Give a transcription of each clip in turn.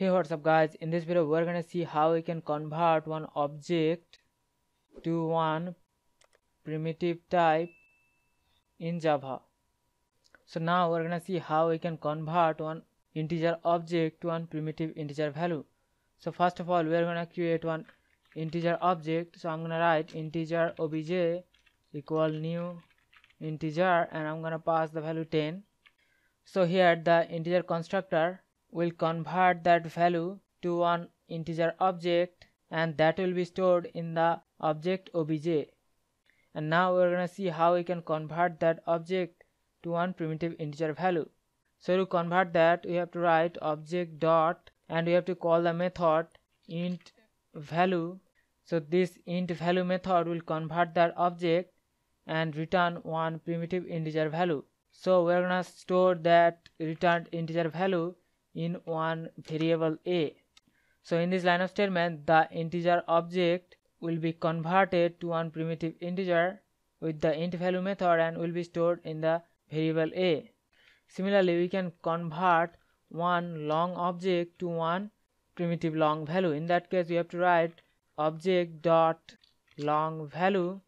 hey what's up guys in this video we're gonna see how we can convert one object to one primitive type in java so now we're gonna see how we can convert one integer object to one primitive integer value so first of all we're gonna create one integer object so i'm gonna write integer obj equal new integer and i'm gonna pass the value 10 so here the integer constructor will convert that value to an integer object and that will be stored in the object obj and now we're gonna see how we can convert that object to one primitive integer value so to convert that we have to write object dot and we have to call the method int value so this int value method will convert that object and return one primitive integer value so we're gonna store that returned integer value in one variable a. So in this line of statement, the integer object will be converted to one primitive integer with the int value method and will be stored in the variable a. Similarly, we can convert one long object to one primitive long value. In that case, we have to write object dot long value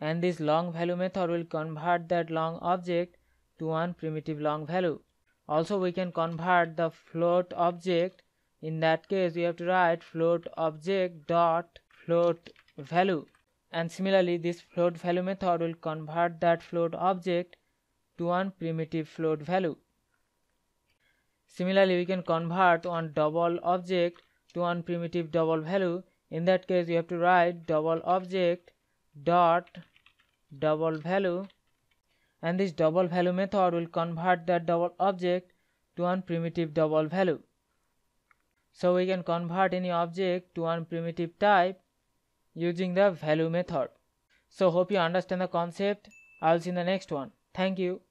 and this long value method will convert that long object to one primitive long value also we can convert the float object in that case we have to write float object dot float value and similarly this float value method will convert that float object to one primitive float value similarly we can convert one double object to one primitive double value in that case you have to write double object dot double value and this double value method will convert that double object to one primitive double value. So we can convert any object to one primitive type using the value method. So hope you understand the concept. I'll see you in the next one. Thank you.